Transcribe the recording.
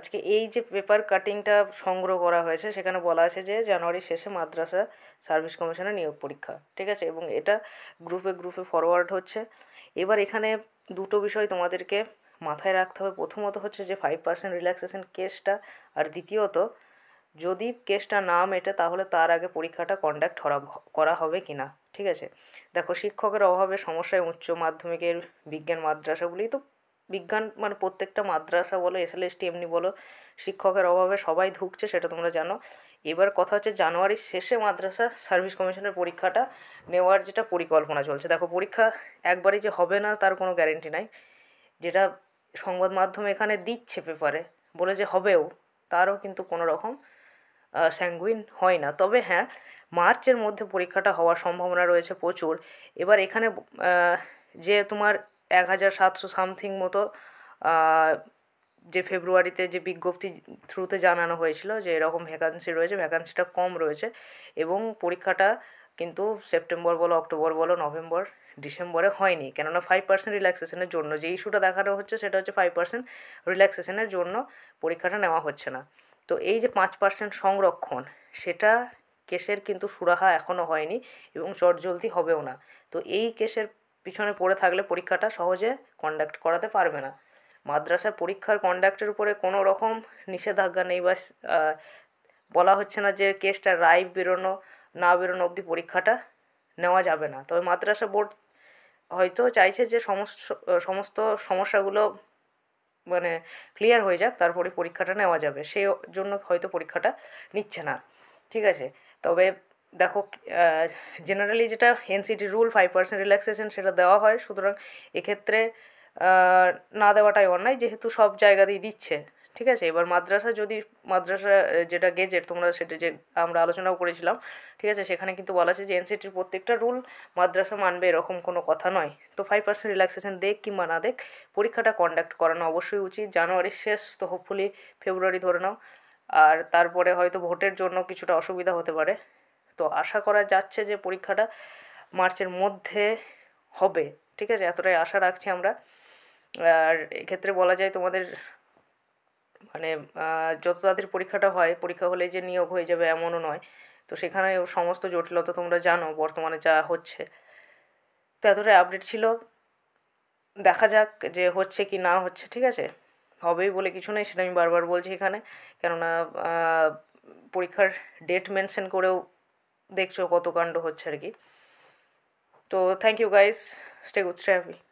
আজকে এই যে পেপার কাটিংটা সংগ্রহ করা হয়েছে সেখানে বলা আছে যে জানুয়ারি শেষে মাদ্রাসা সার্ভিস কমিশনের নিয়োগ পরীক্ষা ঠিক আছে এবং এটা গ্রুপে গ্রুপে ফরওয়ার্ড হচ্ছে এবার এখানে দুটো বিষয় তোমাদেরকে মাথায় রাখতে হবে প্রথমত হচ্ছে যে ফাইভ পার্সেন্ট রিল্যাক্সেশন কেসটা আর দ্বিতীয়ত যদি কেসটা না মেটে তাহলে তার আগে পরীক্ষাটা কন্ডাক্ট করা হবে কি না ঠিক আছে দেখো শিক্ষকের অভাবে সমস্যায় উচ্চ মাধ্যমিকের বিজ্ঞান মাদ্রাসাগুলি তো বিজ্ঞান মানে প্রত্যেকটা মাদ্রাসা বলো এসএলএসটি এমনি e বলো শিক্ষকের অভাবে সবাই ধুকছে সেটা তোমরা জানো এবার কথা হচ্ছে জানুয়ারির শেষে মাদ্রাসা সার্ভিস কমিশনের পরীক্ষাটা নেওয়ার যেটা পরিকল্পনা চলছে দেখো পরীক্ষা একবারই যে হবে না তার কোনো গ্যারেন্টি নাই যেটা সংবাদ মাধ্যম এখানে দিচ্ছে পেপারে বলে যে হবেও তারও কিন্তু কোনো রকম স্যাঙ্গুইন হয় না তবে হ্যাঁ মার্চের মধ্যে পরীক্ষাটা হওয়ার সম্ভাবনা রয়েছে প্রচুর এবার এখানে যে তোমার এক হাজার সাতশো সামথিং মতো যে ফেব্রুয়ারিতে যে বিজ্ঞপ্তি থ্রুতে জানানো হয়েছিল যে এরকম ভ্যাকান্সি রয়েছে ভ্যাকান্সিটা কম রয়েছে এবং পরীক্ষাটা কিন্তু সেপ্টেম্বর বলো অক্টোবর বলো নভেম্বর ডিসেম্বরে হয়নি কেননা ফাইভ পার্সেন্ট রিল্যাক্সেশনের জন্য যে ইস্যুটা দেখানো হচ্ছে সেটা হচ্ছে ফাইভ পার্সেন্ট রিল্যাক্সেশনের জন্য পরীক্ষাটা নেওয়া হচ্ছে না তো এই যে পাঁচ পার্সেন্ট সংরক্ষণ সেটা কেসের কিন্তু সুরাহা এখনও হয়নি এবং চটজলদি হবেও না তো এই কেসের পিছনে পড়ে থাকলে পরীক্ষাটা সহজে কন্ডাক্ট করাতে পারবে না মাদ্রাসার পরীক্ষার কন্ডাক্টের উপরে কোনো রকম নিষেধাজ্ঞা নেই বা বলা হচ্ছে না যে কেসটা রায় বেরোনো না বেরোনো অবধি পরীক্ষাটা নেওয়া যাবে না তবে মাদ্রাসা বোর্ড হয়তো চাইছে যে সমস্ত সমস্ত সমস্যাগুলো মানে ক্লিয়ার হয়ে যাক তারপরে পরীক্ষাটা নেওয়া যাবে সেই জন্য হয়তো পরীক্ষাটা নিচ্ছে না ঠিক আছে তবে দেখো জেনারেলি যেটা NCT rule five percent relaxation সেটা দেওয়া হয় সুতরাং এক্ষেত্রে না দেওয়াটাই অন্যায় যেহেতু সব জায়গাতেই দিচ্ছে ঠিক আছে এবার মাদ্রাসা যদি মাদ্রাসা যেটা গেজেট তোমরা সেটা যে আমরা আলোচনাও করেছিলাম ঠিক আছে সেখানে কিন্তু বলা আছে যে এনসিটির প্রত্যেকটা রুল মাদ্রাসা মানবে এরকম কোনো কথা নয় তো ফাইভ পার্সেন্ট রিল্যাক্সেশন দেখ কিংবা না দেখ পরীক্ষাটা কন্ডাক্ট করানো অবশ্যই উচিত জানুয়ারির শেষ তো হোপফুলি ফেব্রুয়ারি ধরে নাও আর তারপরে হয়তো ভোটের জন্য কিছুটা অসুবিধা হতে পারে তো আশা করা যাচ্ছে যে পরীক্ষাটা মার্চের মধ্যে হবে ঠিক আছে এতটাই আশা রাখছি আমরা আর এক্ষেত্রে বলা যায় তোমাদের মানে যত তাদের পরীক্ষাটা হয় পরীক্ষা হলে যে নিয়োগ হয়ে যাবে এমনও নয় তো সেখানে সমস্ত জটিলতা তোমরা জানো বর্তমানে যা হচ্ছে তো এতটাই আপডেট ছিল দেখা যাক যে হচ্ছে কি না হচ্ছে ঠিক আছে হবেই বলে কিছু নেই সেটা আমি বারবার বলছি এখানে কেননা পরীক্ষার ডেট মেনশন করেও দেখছো কত কাণ্ড হচ্ছে আর কি তো thank you guys stay good stay happy